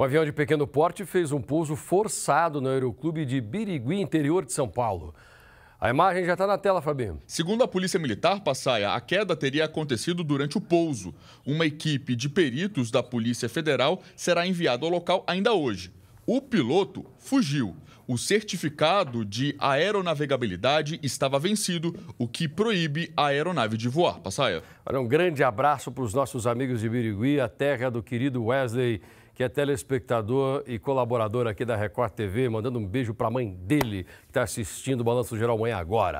O avião de pequeno porte fez um pouso forçado no Aeroclube de Birigui, interior de São Paulo. A imagem já está na tela, Fabinho. Segundo a Polícia Militar, Passaia, a queda teria acontecido durante o pouso. Uma equipe de peritos da Polícia Federal será enviada ao local ainda hoje. O piloto fugiu. O certificado de aeronavegabilidade estava vencido, o que proíbe a aeronave de voar. Passaia. Olha, um grande abraço para os nossos amigos de Birigui, a terra do querido Wesley que é telespectador e colaborador aqui da Record TV, mandando um beijo para a mãe dele, que está assistindo o Balanço Geral Manhã agora.